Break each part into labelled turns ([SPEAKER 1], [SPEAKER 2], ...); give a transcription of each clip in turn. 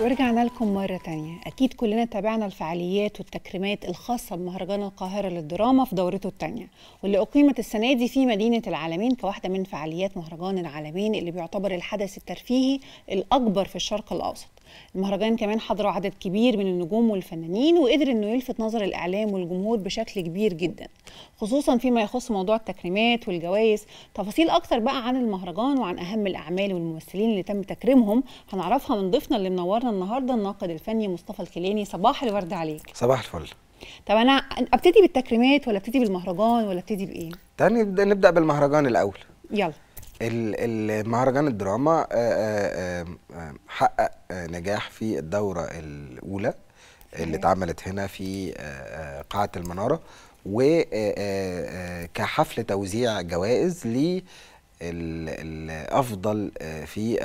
[SPEAKER 1] ورجعنا لكم مرة تانية أكيد كلنا تابعنا الفعاليات والتكريمات الخاصة بمهرجان القاهرة للدراما في دورته التانية واللي أقيمت السنة دي في مدينة العالمين كواحدة من فعاليات مهرجان العالمين اللي بيعتبر الحدث الترفيهي الأكبر في الشرق الأوسط المهرجان كمان حضره عدد كبير من النجوم والفنانين وقدر انه يلفت نظر الاعلام والجمهور بشكل كبير جدا خصوصا فيما يخص موضوع التكريمات والجوائز تفاصيل اكتر بقى عن المهرجان وعن اهم الاعمال والممثلين اللي تم تكريمهم هنعرفها من ضيفنا اللي منورنا النهارده الناقد الفني مصطفى الكيلاني صباح الورد عليك صباح الفل طب انا ابتدي بالتكريمات ولا ابتدي بالمهرجان ولا ابتدي بايه
[SPEAKER 2] تعالى نبدا نبدا بالمهرجان الاول يلا المهرجان الدراما آه، آه، آه، حقق نجاح في الدوره الاولى اللي اتعملت هنا في قاعه المناره وكحفل توزيع جوائز ل الافضل آه، في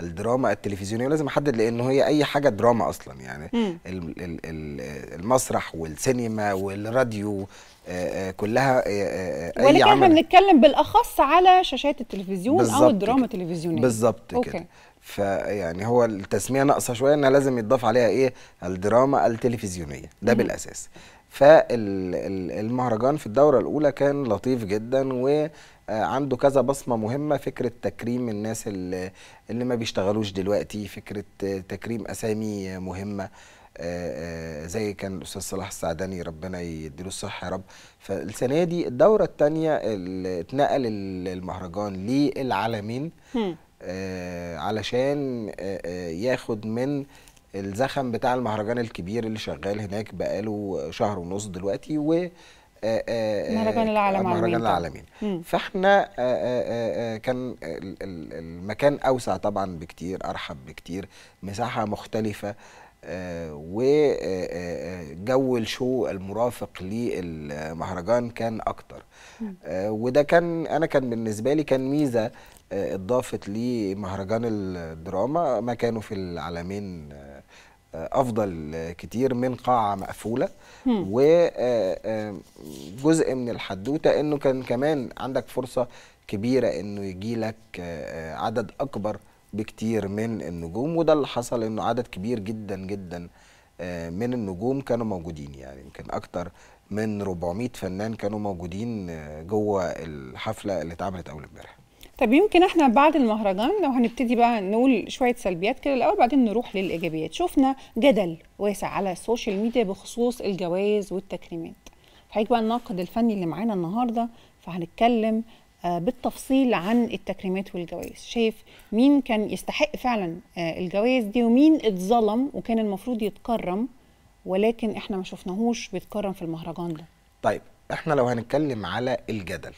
[SPEAKER 2] الدراما التلفزيونيه ولازم احدد لان هي اي حاجه دراما اصلا يعني المسرح والسينما والراديو آه، آه، كلها اي ولكن احنا
[SPEAKER 1] بنتكلم بالاخص على شاشات التلفزيون او الدراما التلفزيونيه
[SPEAKER 2] بالظبط كده فيعني هو التسميه ناقصه شويه انها لازم يتضاف عليها ايه الدراما التلفزيونيه ده بالاساس فالمهرجان في الدورة الأولى كان لطيف جدا وعنده كذا بصمة مهمة فكرة تكريم الناس اللي, اللي ما بيشتغلوش دلوقتي فكرة تكريم أسامي مهمة آه، آه، زي كان الأستاذ صلاح السعداني ربنا يديله الصحة يا رب فالسنة دي الدورة الثانية اتنقل المهرجان للعالمين آه، علشان ياخد من الزخم بتاع المهرجان الكبير اللي شغال هناك بقاله شهر ونص دلوقتي و آه، آه، مهرجان آه، العالم مهرجان العالمين فاحنا كان المكان اوسع طبعا بكتير ارحب بكتير مساحه مختلفه وجو الشو المرافق للمهرجان كان اكتر وده كان انا كان بالنسبه لي كان ميزه اضافت لمهرجان الدراما مكانه في العالمين افضل كتير من قاعه مقفوله وجزء آه، آه، من الحدوته انه كان كمان عندك فرصه كبيره انه يجي لك آه، عدد اكبر بكتير من النجوم وده اللي حصل انه عدد كبير جدا جدا من النجوم كانوا موجودين يعني يمكن اكتر من 400 فنان كانوا موجودين جوه الحفله اللي اتعملت اول امبارح
[SPEAKER 1] طب يمكن احنا بعد المهرجان لو هنبتدي بقى نقول شويه سلبيات كده الاول بعدين نروح للايجابيات شفنا جدل واسع على السوشيال ميديا بخصوص الجوائز والتكريمات هيجي بقى الناقد الفني اللي معانا النهارده فهنتكلم آه، بالتفصيل عن التكريمات والجوائز شايف مين كان يستحق فعلا آه، الجوائز دي ومين اتظلم وكان المفروض يتكرم ولكن احنا ما شفناهوش بيتكرم في المهرجان ده
[SPEAKER 2] طيب احنا لو هنتكلم على الجدل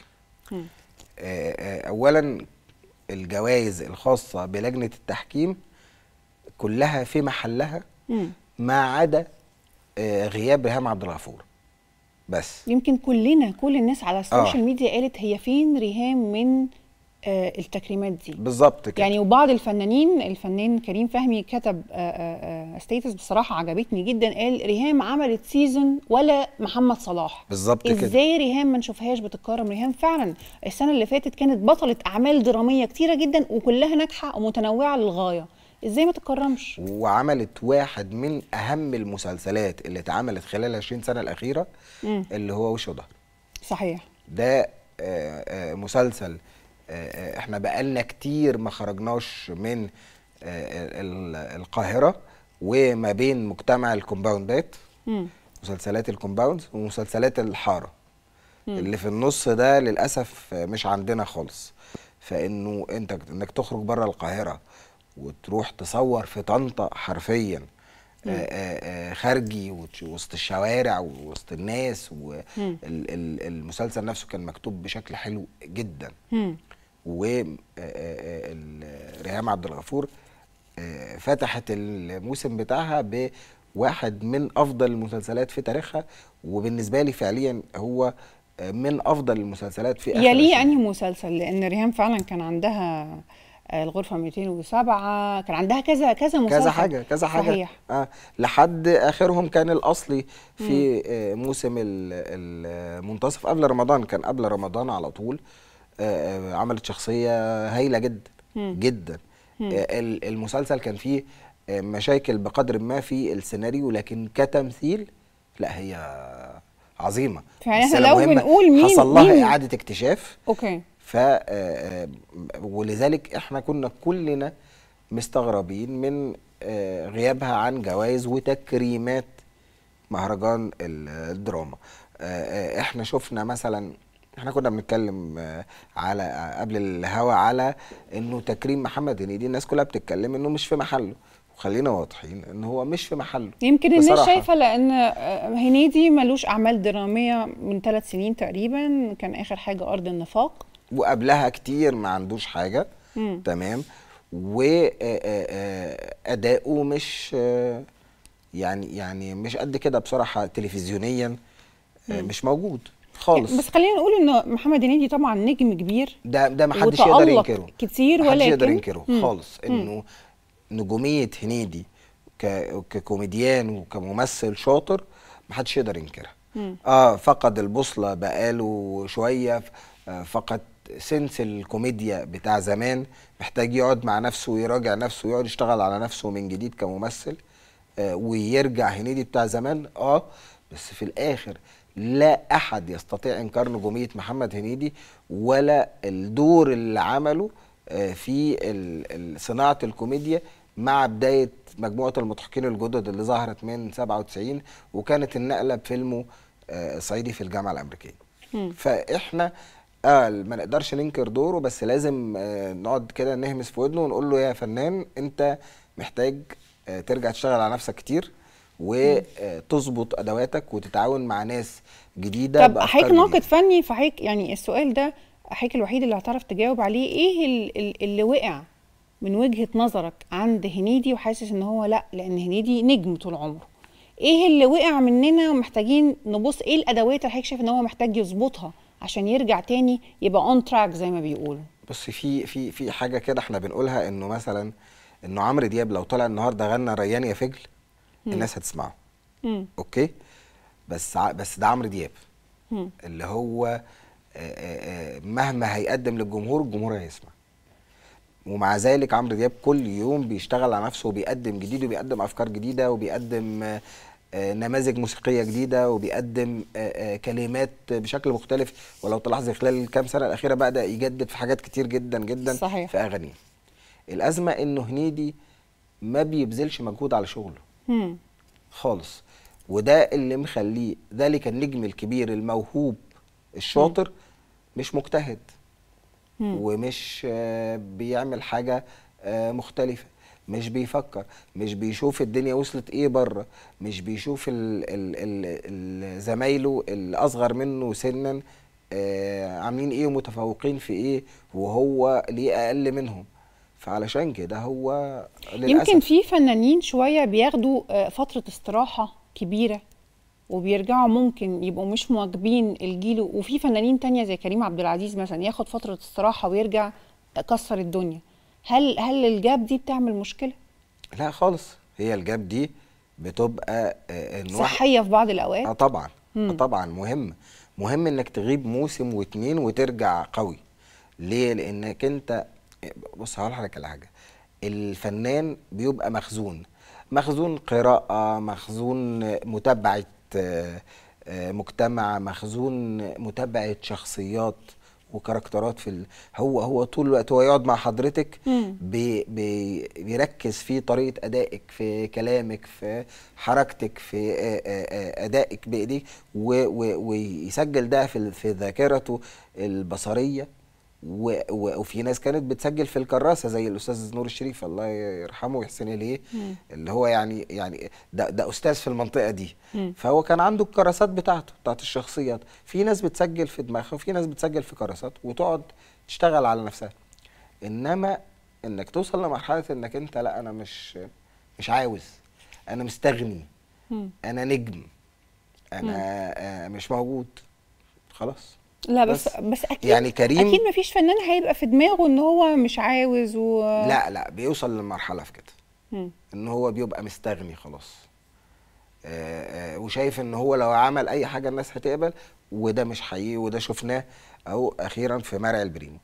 [SPEAKER 2] اولا الجوائز الخاصه بلجنه التحكيم كلها في محلها ما عدا آه، غياب ريهام عبد الغفور بس
[SPEAKER 1] يمكن كلنا كل الناس على السوشيال آه. ميديا قالت هي فين ريهام من آه، التكريمات دي بالظبط كده يعني وبعض الفنانين الفنان كريم فهمي كتب ستيتس آه، آه، بصراحه عجبتني جدا قال ريهام عملت سيزون ولا محمد صلاح
[SPEAKER 2] بالظبط كده ازاي
[SPEAKER 1] ريهام ما نشوفهاش بتتكرم ريهام فعلا السنه اللي فاتت كانت بطله اعمال دراميه كتيره جدا وكلها ناجحه ومتنوعه للغايه ازاي ما تتكرمش
[SPEAKER 2] وعملت واحد من اهم المسلسلات اللي اتعملت خلال 20 سنه الاخيره م. اللي هو وش وضهر صحيح ده مسلسل آه، احنا بقالنا كتير ما خرجناش من آه، القاهره وما بين مجتمع الكومباوندات مسلسلات الكومباوندز ومسلسلات الحاره مم. اللي في النص ده للاسف مش عندنا خالص فانه انت انك تخرج بره القاهره وتروح تصور في طنطا حرفيا آآ آآ آه، خارجي وسط الشوارع ووسط الناس والمسلسل نفسه كان مكتوب بشكل حلو جدا مم. وريهام آه، آه، آه، عبد الغفور فتحت الموسم بتاعها بواحد من افضل المسلسلات في تاريخها وبالنسبه لي فعليا هو من افضل المسلسلات في يليه
[SPEAKER 1] انهي مسلسل لان ريهام فعلا كان عندها الغرفه 207 كان عندها كذا كذا مسلسل كذا حاجه كذا حاجه صحيح
[SPEAKER 2] آه لحد اخرهم كان الاصلي في آه موسم المنتصف قبل رمضان كان قبل رمضان على طول آه آه، عملت شخصيه هايله جدا جدا آه، المسلسل كان فيه آه، مشاكل بقدر ما في السيناريو لكن كتمثيل لا هي عظيمه فعلا احنا لو بنقول مين حصل لها مين؟ اعاده اكتشاف اوكي ف ولذلك احنا كنا كلنا مستغربين من غيابها عن جوائز وتكريمات مهرجان الدراما احنا شفنا مثلا احنا كنا بنتكلم آه، على آه، قبل الهوا على انه تكريم محمد هنيدي الناس كلها بتتكلم انه مش في محله خلينا واضحين ان هو مش في محله يمكن الناس شايفه
[SPEAKER 1] لان آه، هنيدي ملوش اعمال دراميه من ثلاث سنين تقريبا كان اخر حاجه ارض النفاق
[SPEAKER 2] وقبلها كتير ما عندوش حاجه مم. تمام واداؤه مش يعني يعني مش قد كده بصراحه تلفزيونيا مش موجود خالص بس
[SPEAKER 1] خلينا نقول ان محمد هنيدي طبعا نجم كبير
[SPEAKER 2] ده ده ما حدش يقدر ينكره كتير ولكن محدش يقدر ينكره خالص انه نجوميه هنيدي ككوميديان وكممثل شاطر ما حدش يقدر ينكرها اه فقد البوصله بقاله شويه آه، فقد سنس الكوميديا بتاع زمان محتاج يقعد مع نفسه ويراجع نفسه ويقعد يشتغل على نفسه من جديد كممثل آه ويرجع هنيدي بتاع زمان اه بس في الاخر لا احد يستطيع انكار نجوميه محمد هنيدي ولا الدور اللي عمله آه، في صناعه الكوميديا مع بدايه مجموعه المضحكين الجدد اللي ظهرت من 97 وكانت النقله بفيلمه آه، صعيدي في الجامعه الامريكيه فاحنا آه ما نقدرش ننكر دوره بس لازم آه، نقعد كده نهمس في ودنه ونقول له يا فنان انت محتاج ترجع تشتغل على نفسك كتير وتظبط ادواتك وتتعاون مع ناس جديده طب حضرتك ناقد
[SPEAKER 1] فني فحضرتك يعني السؤال ده حضرتك الوحيد اللي هتعرف تجاوب عليه ايه اللي وقع من وجهه نظرك عند هنيدي وحاسس ان هو لا لان هنيدي نجم طول عمره ايه اللي وقع مننا ومحتاجين نبص ايه الادوات اللي حضرتك شايف ان هو محتاج يظبطها عشان يرجع تاني يبقى اون تراك زي ما بيقولوا
[SPEAKER 2] بص في في في حاجه كده احنا بنقولها انه مثلا انه عمرو دياب لو طلع النهارده غنى ريان يا فجل الناس هتسمعه اوكي بس بس ده عمرو دياب اللي هو مهما هيقدم للجمهور الجمهور هيسمع ومع ذلك عمرو دياب كل يوم بيشتغل على نفسه وبيقدم جديد وبيقدم افكار جديده وبيقدم نماذج موسيقيه جديده وبيقدم كلمات بشكل مختلف ولو تلاحظي خلال الكام سنه الاخيره بدا يجدد في حاجات كتير جدا جدا صحيح. في اغانيه الازمه انه هنيدي ما بيبذلش مجهود على شغله خالص وده اللي مخليه ذلك النجم الكبير الموهوب الشاطر مش مجتهد ومش آه، بيعمل حاجه آه، مختلفه مش بيفكر مش بيشوف الدنيا وصلت ايه بره مش بيشوف ال ال ال زمايله الاصغر منه سنا آه، عاملين ايه ومتفوقين في ايه وهو ليه اقل منهم فعلشان كده هو للأسف يمكن
[SPEAKER 1] في فنانين شويه بياخدوا آه، فتره استراحه كبيره وبيرجعوا ممكن يبقوا مش مواكبين الجيل وفي فنانين تانية زي كريم عبد العزيز مثلا ياخد فتره استراحه ويرجع كسر الدنيا هل هل الجاب دي بتعمل مشكله
[SPEAKER 2] لا خالص هي الجاب دي بتبقى آه، آه، صحيه
[SPEAKER 1] في بعض الاوقات اه
[SPEAKER 2] طبعا مم. طبعا مهم مهم انك تغيب موسم واتنين وترجع قوي ليه لانك انت بص هقول لحضرتك على حاجه الفنان بيبقى مخزون مخزون قراءه مخزون متابعه آه، آه، مجتمع مخزون متابعه شخصيات وكاركترات في ال... هو هو طول الوقت هو يقعد مع حضرتك بي بي بيركز في طريقه ادائك في كلامك في حركتك في آه، ادائك بايديك ويسجل ده في في ذاكرته البصريه وفي ناس كانت بتسجل في الكراسه زي الاستاذ نور الشريف الله يرحمه ويحسن اليه اللي هو يعني يعني ده ده استاذ في المنطقه دي فهو كان عنده الكراسات بتاعته بتاعت الشخصيات في ناس بتسجل في دماغها وفي ناس بتسجل في كراسات وتقعد تشتغل على نفسها انما انك توصل لمرحله انك انت لا انا مش مش عاوز انا مستغني انا نجم انا آه، مش موجود خلاص
[SPEAKER 1] لا بس بس, اكيد يعني كريم اكيد مفيش فنان هيبقى في دماغه ان هو مش عاوز و لا لا
[SPEAKER 2] بيوصل لمرحله في كده ان هو بيبقى مستغني خلاص آه، آه، وشايف ان هو لو عمل اي حاجه الناس هتقبل وده مش حقيقي وده شفناه او اخيرا في مرعي البريمو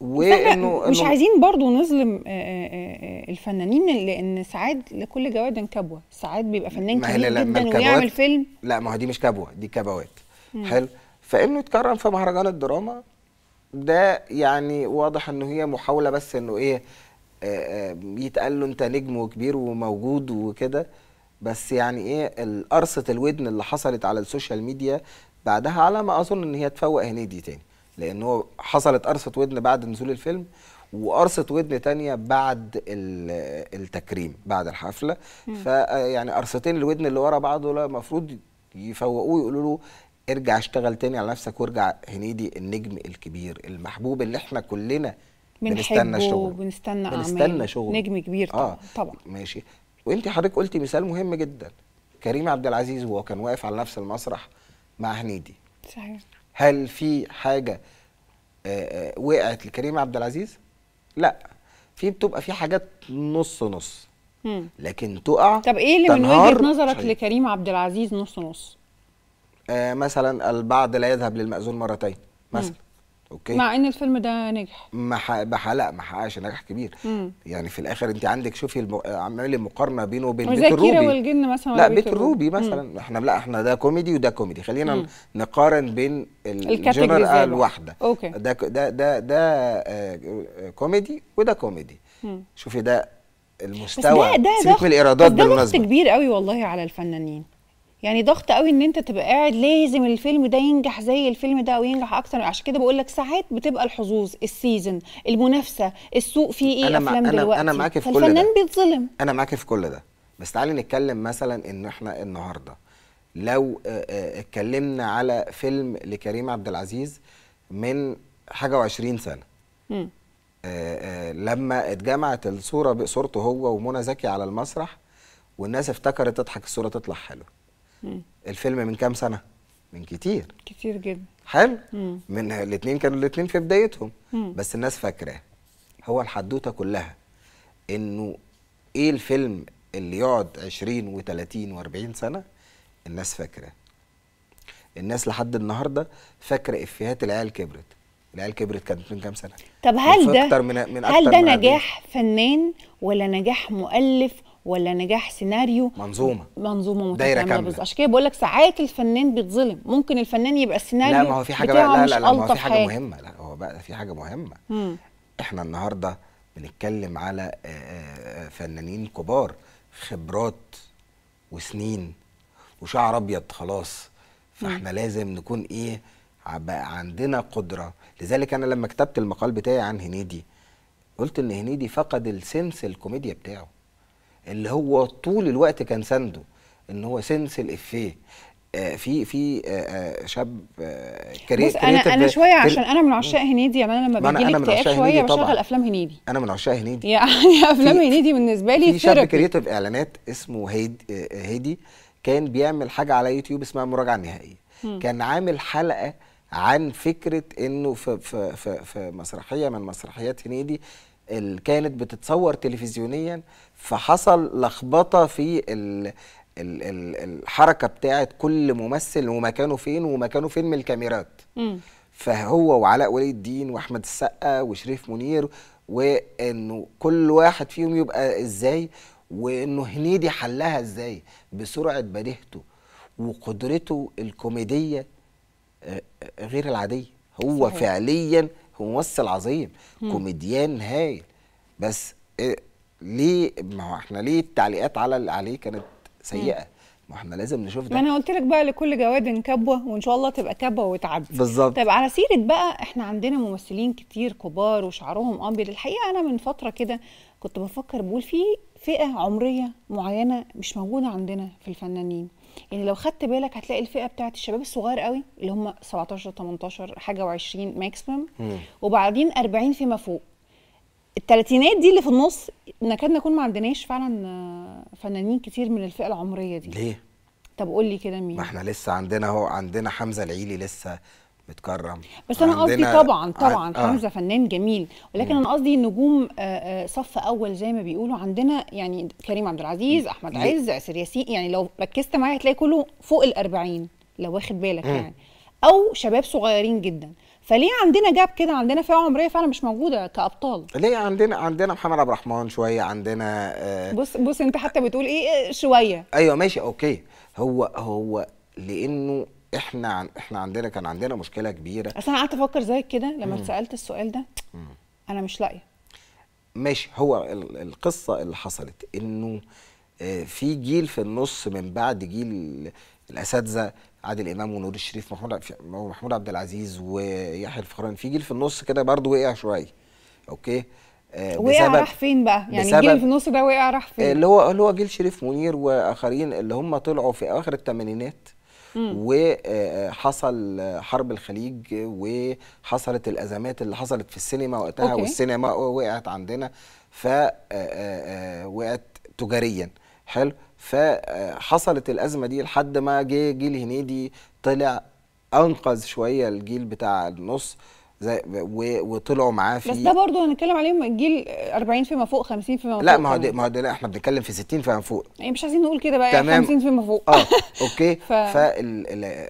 [SPEAKER 2] وانه مش إنه عايزين
[SPEAKER 1] برضو نظلم آه، الفنانين لان ساعات لكل جواد كبوه ساعات بيبقى فنان كبير جدا ويعمل فيلم
[SPEAKER 2] لا ما هو دي مش كبوه دي كبوات حلو فانه يتكرم في مهرجان الدراما ده يعني واضح انه هي محاوله بس انه ايه آه، آه، يتقال له انت نجم وكبير وموجود وكده بس يعني ايه قرصه الودن اللي حصلت على السوشيال ميديا بعدها على ما اظن ان هي تفوق هنيدي تاني لان هو حصلت قرصه ودن بعد نزول الفيلم وقرصه ودن تانية بعد التكريم بعد الحفله فيعني آه، قرصتين الودن اللي ورا بعض المفروض يفوقوه يقولوا له ارجع اشتغل تاني على نفسك وارجع هنيدي النجم الكبير المحبوب اللي احنا كلنا بنستنى شغله
[SPEAKER 1] بنستنى بنستنى شغله نجم كبير طبعا آه. طبعا
[SPEAKER 2] ماشي وانت حضرتك قلتي مثال مهم جدا كريم عبد العزيز وهو كان واقف على نفس المسرح مع هنيدي صحيح هل في حاجه آه، آه، وقعت لكريم عبد العزيز لا في بتبقى في حاجات نص نص لكن تقع طب ايه اللي من وجهه نظرك شيء.
[SPEAKER 1] لكريم عبد العزيز نص نص
[SPEAKER 2] آه، مثلا البعض لا يذهب للمأذون مرتين مثلا اوكي مع
[SPEAKER 1] ان الفيلم ده نجح
[SPEAKER 2] ما ح... لا ما حققش نجاح كبير مم. يعني في الاخر انت عندك شوفي الم... اعملي مقارنه بينه وبين بيت الروبي
[SPEAKER 1] والجن مثلا لا بيت الروبي
[SPEAKER 2] مثلا مم. احنا لا احنا ده كوميدي وده كوميدي خلينا مم. نقارن بين الجنرال الواحده أوكي. ده ده ده ده آه، كوميدي وده كوميدي مم. شوفي ده المستوى بس ده ده سيبك من الايرادات بالمناسبه ده ضغط
[SPEAKER 1] كبير قوي والله على الفنانين يعني ضغط قوي ان انت تبقى قاعد لازم الفيلم ده ينجح زي الفيلم ده وينجح اكتر عشان كده بقول لك ساعات بتبقى الحظوظ السيزون المنافسه السوق فيه ايه أنا افلام أنا دلوقتي انا معاك في كل ده الفنان بيتظلم
[SPEAKER 2] انا معاك في كل ده بس تعالي نتكلم مثلا ان احنا النهارده لو آه، آه، اتكلمنا على فيلم لكريم عبد العزيز من حاجه و20 سنه امم لما اتجمعت الصوره صورته هو ومنى زكي على المسرح والناس افتكرت تضحك الصوره تطلع حلوه مم. الفيلم من كام سنه من كتير كتير جدا حلو من الاثنين كانوا الاثنين في بدايتهم مم. بس الناس فاكره هو الحدوته كلها انه ايه الفيلم اللي يقعد 20 و30 و40 سنه الناس فاكره الناس لحد النهارده فاكره افيهات العيال كبرت العيال كبرت كانت من كام سنه طب هل ده من من هل ده نجاح
[SPEAKER 1] فنان ولا نجاح مؤلف ولا نجاح سيناريو منظومه منظومه دايره كامله عشان كده بقول لك ساعات الفنان بيتظلم ممكن الفنان يبقى السيناريو لا ما هو في حاجه بقى لا لا, لا ما هو في حاجه مهمه
[SPEAKER 2] لا هو بقى في حاجه مهمه مم. احنا النهارده بنتكلم على آه، آه، آه، فنانين كبار خبرات وسنين وشعر ابيض خلاص فاحنا مم. لازم نكون ايه بقى عندنا قدره لذلك انا لما كتبت المقال بتاعي عن هنيدي قلت ان هنيدي فقد السنس الكوميديا بتاعه اللي هو طول الوقت كان سنده ان هو سنس الافيه آه، في في آه، آه، شاب آه انا انا شويه عشان انا
[SPEAKER 1] من عشاق هنيدي يعني انا لما بيجي لي اكتئاب شويه بشغل افلام هنيدي
[SPEAKER 2] انا من عشاق هنيدي
[SPEAKER 1] يعني افلام هنيدي بالنسبه لي في شاب كريتيف
[SPEAKER 2] اعلانات اسمه هيدي, هيدي كان بيعمل حاجه على يوتيوب اسمها المراجعه النهائيه كان عامل حلقه عن فكره انه في في في, في مسرحيه من مسرحيات هنيدي اللي كانت بتتصور تلفزيونيا فحصل لخبطه في ال الحركه بتاعه كل ممثل ومكانه فين ومكانه فين من الكاميرات م. فهو وعلاء ولي الدين واحمد السقا وشريف منير وانه كل واحد فيهم يبقى ازاي وانه هنيدي حلها ازاي بسرعه بديهته وقدرته الكوميديه آه، آه، غير العاديه هو صحيح. فعليا ممثل عظيم مم. كوميديان هايل بس آه، ليه ما هو احنا ليه التعليقات على عليه كانت سيئه مم. ما احنا لازم نشوف ده ما انا
[SPEAKER 1] قلت لك بقى لكل جواد كبوه وان شاء الله تبقى كبوه وتعدي بالظبط طيب على سيره بقى احنا عندنا ممثلين كتير كبار وشعرهم ابيض الحقيقه انا من فتره كده كنت بفكر بقول في فئه عمريه معينه مش موجوده عندنا في الفنانين يعني لو خدت بالك هتلاقي الفئه بتاعت الشباب الصغير قوي اللي هم 17 18 حاجه و20 ماكسيمم وبعدين 40 فيما فوق الثلاثينات دي اللي في النص نكاد نكون ما عندناش فعلا فنانين كتير من الفئه العمريه دي ليه طب قول لي كده مين ما احنا
[SPEAKER 2] لسه عندنا اهو عندنا حمزه العيلي لسه متكرم بس انا قصدي طبعا طبعا آه. حمزه
[SPEAKER 1] فنان جميل ولكن م. انا قصدي نجوم آه، آه، صف اول زي ما بيقولوا عندنا يعني كريم عبد العزيز احمد احمد عز عسر ياسين يعني لو ركزت معايا هتلاقي كله فوق ال 40 لو واخد بالك م. يعني او شباب صغيرين جدا فليه عندنا جاب كده عندنا فئه عمريه فعلا مش موجوده كابطال
[SPEAKER 2] ليه عندنا عندنا محمد عبد الرحمن شويه عندنا آه بص
[SPEAKER 1] بص انت حتى بتقول ايه آه، شويه
[SPEAKER 2] ايوه ماشي اوكي هو هو لانه احنا عن احنا عندنا كان عندنا مشكله كبيره اصل
[SPEAKER 1] انا قعدت افكر زيك كده لما اتسالت السؤال ده مم. انا مش لاقيه
[SPEAKER 2] ماشي هو القصه اللي حصلت انه آه، في جيل في النص من بعد جيل الاساتذه عادل امام ونور الشريف محمود محمود عبد العزيز ويحيى الفخراني في جيل في النص كده برضه وقع شويه اوكي آه، وقع راح
[SPEAKER 1] فين بقى؟ يعني الجيل في النص ده وقع راح آه، فين؟ اللي
[SPEAKER 2] هو اللي هو جيل شريف منير واخرين اللي هم طلعوا في اواخر الثمانينات وحصل حرب الخليج وحصلت الازمات اللي حصلت في السينما وقتها أوكي. والسينما وقعت عندنا ف آه، آه، آه، وقعت تجاريا حلو فحصلت الازمه دي لحد ما جه جيل هنيدي طلع انقذ شويه الجيل بتاع النص زي وطلعوا معاه في بس ده برضه
[SPEAKER 1] هنتكلم عليهم جيل 40 فيما فوق 50 فيما فوق لا ما هو ما
[SPEAKER 2] هو لا احنا بنتكلم في 60 فيما فوق
[SPEAKER 1] يعني مش عايزين نقول كده بقى تمام 50 فيما
[SPEAKER 2] فوق اه اوكي ف... فال...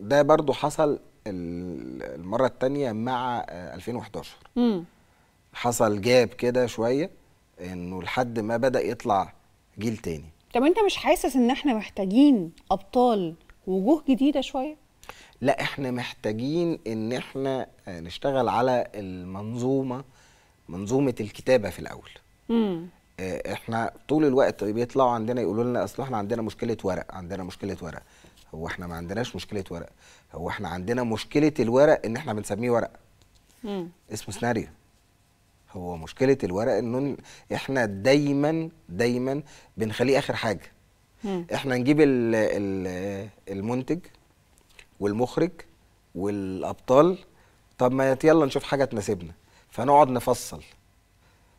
[SPEAKER 2] ده برضه حصل المره الثانيه مع 2011 امم حصل جاب كده شويه انه لحد ما بدا يطلع جيل تاني
[SPEAKER 1] طب انت مش حاسس ان احنا محتاجين ابطال وجوه جديده شويه
[SPEAKER 2] لا احنا محتاجين ان احنا نشتغل على المنظومه منظومه الكتابه في الاول مم. آه، احنا طول الوقت بيطلعوا طيب عندنا يقولوا لنا اصل احنا عندنا مشكله ورق عندنا مشكله ورق هو احنا ما عندناش مشكله ورق هو احنا عندنا مشكله الورق ان احنا بنسميه ورق مم. اسمه سيناريو هو مشكله الورق ان احنا دايما دايما بنخليه اخر حاجه مم. احنا نجيب الـ الـ المنتج والمخرج والابطال طب ما يلا نشوف حاجه تناسبنا فنقعد نفصل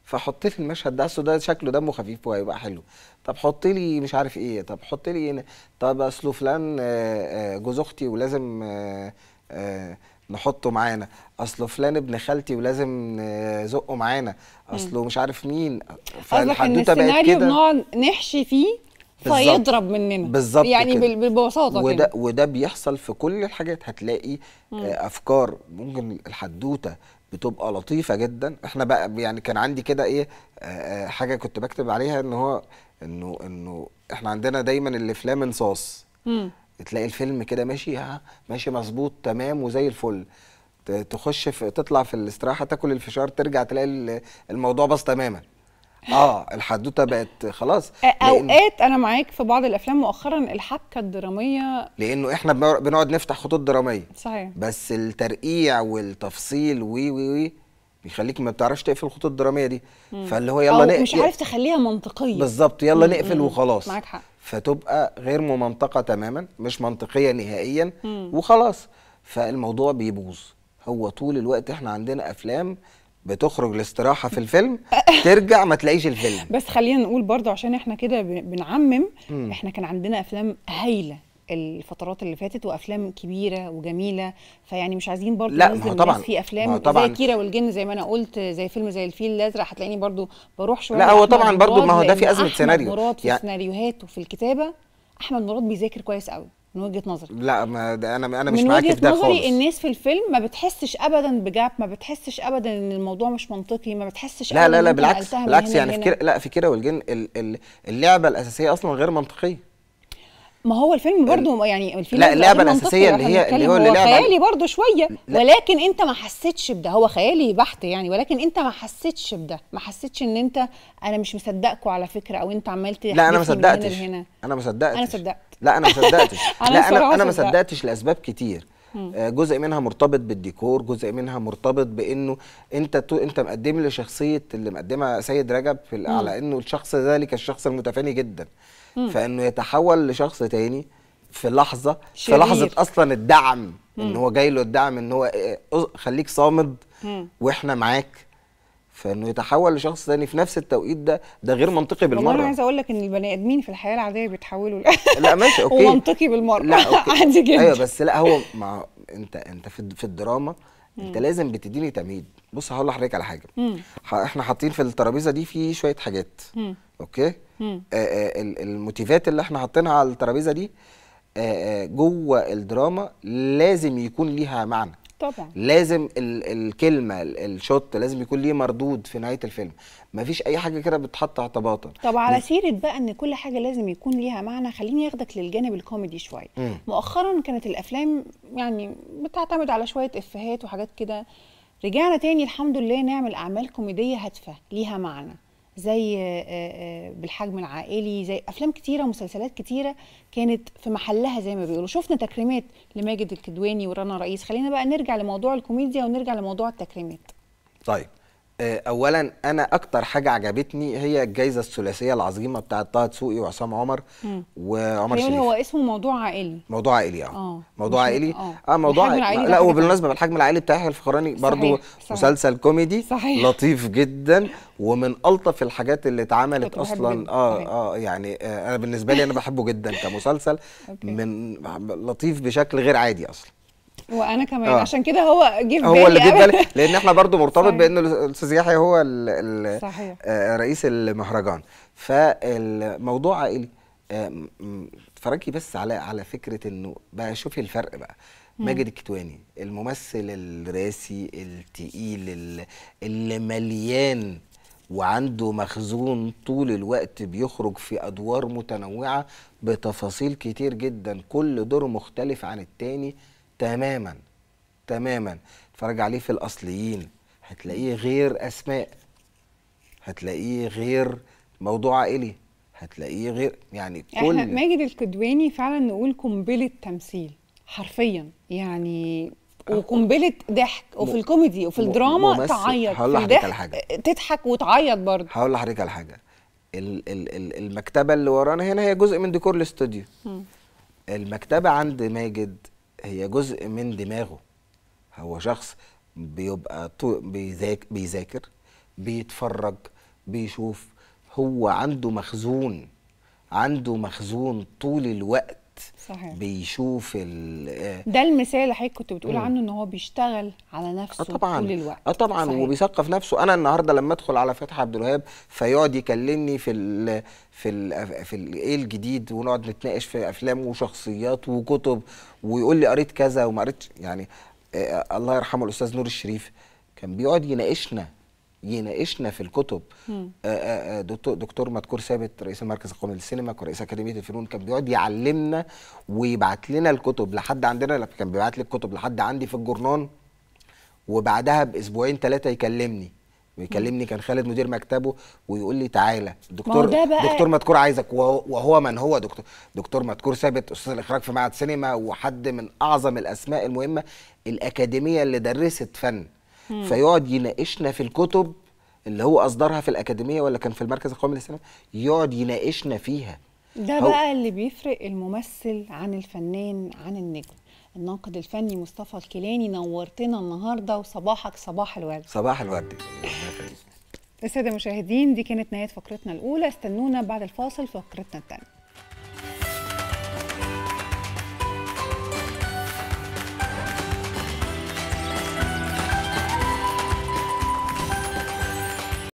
[SPEAKER 2] فحط لي المشهد ده اصل ده شكله دمه خفيف وهيبقى حلو طب حط لي مش عارف ايه طب حط لي هنا طب اصله فلان آه، آه، جوز اختي ولازم آه، نحطه معانا اصله فلان ابن خالتي ولازم نزقه معانا اصله مش عارف مين فالحدوته بقت كده بنقعد
[SPEAKER 1] نحشي فيه
[SPEAKER 2] فيضرب
[SPEAKER 1] مننا بالظبط يعني كده. ببساطه وده كده.
[SPEAKER 2] وده بيحصل في كل الحاجات هتلاقي مم. آه، افكار ممكن الحدوته بتبقى لطيفه جدا احنا بقى يعني كان عندي كده ايه آه، آه، حاجه كنت بكتب عليها ان هو انه انه احنا عندنا دايما الافلام انصاص تلاقي الفيلم كده ماشي ماشي مظبوط تمام وزي الفل تخش في تطلع في الاستراحه تاكل الفشار ترجع تلاقي الموضوع باظ تماما اه الحدوته بقت خلاص اوقات
[SPEAKER 1] انا معاك في بعض الافلام مؤخرا الحبكه الدراميه
[SPEAKER 2] لانه احنا بنقعد نفتح خطوط دراميه صحيح بس الترقيع والتفصيل وي وي وي بيخليك ما بتعرفش تقفل الخطوط الدراميه دي مم. فاللي هو يلا نقفل مش عارف
[SPEAKER 1] تخليها منطقيه بالظبط يلا مم. نقفل وخلاص معاك حق
[SPEAKER 2] فتبقى غير ممنطقه تماما مش منطقيه نهائيا مم. وخلاص فالموضوع بيبوظ هو طول الوقت احنا عندنا افلام بتخرج الاستراحه في الفيلم ترجع ما تلاقيش الفيلم
[SPEAKER 1] بس خلينا نقول برضو عشان احنا كده بنعمم م. احنا كان عندنا افلام هايله الفترات اللي فاتت وافلام كبيره وجميله فيعني مش عايزين برضو لا ما طبعا في افلام طبعا زي كيره والجن زي ما انا قلت زي فيلم زي الفيل الازرق هتلاقيني برضو بروح شويه لا هو طبعا برضو ما هو ده في ازمه سيناريو مراد في يعني سيناريوهات وفي الكتابه احمد مراد بيذاكر كويس
[SPEAKER 2] قوي من وجهه نظري لا ما ده انا انا مش معاك في ده خالص من وجهه نظري
[SPEAKER 1] الناس في الفيلم ما بتحسش ابدا بجاب ما بتحسش ابدا ان الموضوع مش منطقي ما بتحسش لا لا لا بالعكس بالعكس يعني في كده
[SPEAKER 2] لا في كده والجن اللعبه الاساسيه اصلا غير منطقيه
[SPEAKER 1] ما هو الفيلم برضه يعني الفيلم لا اللعبه الاساسيه اللي هي اللي هو اللي هو خيالي برضه شويه لا. ولكن انت ما حسيتش بده هو خيالي بحت يعني ولكن انت ما حسيتش بده ما حسيتش ان انت انا مش مصدقكم على فكره او انت عمال لا انا ما صدقتش
[SPEAKER 2] انا ما صدقتش انا صدقت لا انا ما صدقتش لا انا انا ما صدقتش لاسباب كتير آه، جزء منها مرتبط بالديكور جزء منها مرتبط بانه انت تو انت مقدم لشخصيه اللي مقدمها سيد رجب في على انه الشخص ذلك الشخص المتفاني جدا فانه يتحول لشخص تاني في لحظه شرير. في لحظه اصلا الدعم م. ان هو جاي له الدعم ان هو آه، خليك صامد م. واحنا معاك فانه يتحول لشخص تاني في نفس التوقيت ده ده غير منطقي بالمره انا عايز
[SPEAKER 1] اقول لك ان البني ادمين في الحياه العاديه بيتحولوا
[SPEAKER 2] لا ماشي اوكي ومنطقي بالمره لا عادي جدا ايوه بس لا هو مع انت انت في الدراما مم. انت لازم بتديني تمهيد بص هقول لحضرتك على حاجه احنا حاطين في الترابيزه دي في شويه حاجات مم. اوكي آه، آه، الموتيفات اللي احنا حاطينها على الترابيزه دي آه، جوه الدراما لازم يكون ليها معنى طبعا لازم ال الكلمه الشوت لازم يكون ليه مردود في نهايه الفيلم مفيش اي حاجه كده بتتحط اعتباطا
[SPEAKER 1] طب على سيره بقى ان كل حاجه لازم يكون ليها معنى خليني اخدك للجانب الكوميدي شويه مؤخرا كانت الافلام يعني بتعتمد على شويه افيهات وحاجات كده رجعنا تاني الحمد لله نعمل اعمال كوميديه هادفه ليها معنى زي آه، آه، آه، بالحجم العائلي زي افلام كتيره ومسلسلات كتيره كانت في محلها زي ما بيقولوا شفنا تكريمات لماجد الكدواني ورنا رئيس خلينا بقى نرجع لموضوع الكوميديا ونرجع لموضوع التكريمات
[SPEAKER 2] طيب آه، اولا انا اكتر حاجه عجبتني هي الجائزه الثلاثيه العظيمه بتاعت طه دسوقي وعصام عمر مم. وعمر شريف هو
[SPEAKER 1] اسمه موضوع عائلي
[SPEAKER 2] موضوع عائلي اه
[SPEAKER 1] موضوع عائلي اه موضوع عائلي آه. آه، لا وبالمناسبه
[SPEAKER 2] بالحجم العائلي بتاع يحيى الفخراني برضو صحيح. مسلسل كوميدي صحيح. لطيف جدا ومن الطف الحاجات اللي اتعملت اصلا اه اه يعني آه انا بالنسبه لي انا بحبه جدا كمسلسل من لطيف بشكل غير عادي اصلا
[SPEAKER 1] وانا كمان آه. عشان كده هو جه في هو اللي جه بالي
[SPEAKER 2] لان احنا برضو مرتبط بان الاستاذ يحيى هو ال ال صحيح. آه، رئيس المهرجان فالموضوع عائلي آه، اتفرجي بس على على فكره انه بقى شوفي الفرق بقى ماجد الكتواني الممثل الراسي التقيل اللي مليان وعنده مخزون طول الوقت بيخرج في ادوار متنوعه بتفاصيل كتير جدا كل دور مختلف عن التاني تماما تماما اتفرج عليه في الاصليين هتلاقيه غير اسماء هتلاقيه غير موضوع عائلي هتلاقيه غير يعني كل احنا ماجد
[SPEAKER 1] الكدواني فعلا نقول قنبله تمثيل حرفيا يعني أه، وقنبله ضحك وفي الكوميدي وفي الدراما تعيط هقول لحضرتك على حاجه تضحك وتعيط برضه هقول
[SPEAKER 2] لحضرتك على حاجه ال ال ال المكتبه اللي ورانا هنا هي جزء من ديكور الاستوديو المكتبه عند ماجد هي جزء من دماغه هو شخص بيبقى بيذاكر, بيذاكر بيتفرج بيشوف هو عنده مخزون عنده مخزون طول الوقت صحيح. بيشوف ال آه،
[SPEAKER 1] ده المثال اللي حضرتك كنت بتقول عنه ان هو بيشتغل على نفسه آه،
[SPEAKER 2] طبعا طول الوقت اه طبعا صحيح. وبيثقف نفسه انا النهارده لما ادخل على فتح عبد الوهاب فيقعد يكلمني في الـ في الـ في ايه الجديد ونقعد نتناقش في افلام وشخصيات وكتب ويقول لي قريت كذا وما قريتش يعني آه, آه، الله يرحمه الاستاذ نور الشريف كان بيقعد يناقشنا يناقشنا في الكتب آه، آه، آه، دكتور مدكور ثابت رئيس المركز القومي للسينما ورئيس اكاديميه الفنون كان بيقعد يعلمنا ويبعت لنا الكتب لحد عندنا كان بيبعت لي الكتب لحد عندي في الجرنان وبعدها باسبوعين ثلاثه يكلمني ويكلمني كان خالد مدير مكتبه ويقول لي تعالى دكتور دكتور مدكور عايزك وهو, وهو من هو دكتور دكتور مدكور ثابت استاذ الاخراج في معهد سينما وحد من اعظم الاسماء المهمه الاكاديميه اللي درست فن فيقعد يناقشنا في الكتب اللي هو اصدرها في الاكاديميه ولا كان في المركز القومي للسينما يقعد يناقشنا فيها
[SPEAKER 1] ده بقى اللي بيفرق الممثل عن الفنان عن النجم الناقد الفني مصطفى الكيلاني نورتنا النهارده وصباحك صباح الورد
[SPEAKER 2] صباح الورد
[SPEAKER 1] الساده المشاهدين دي كانت نهايه فقرتنا الاولى استنونا بعد الفاصل فقرتنا الثانيه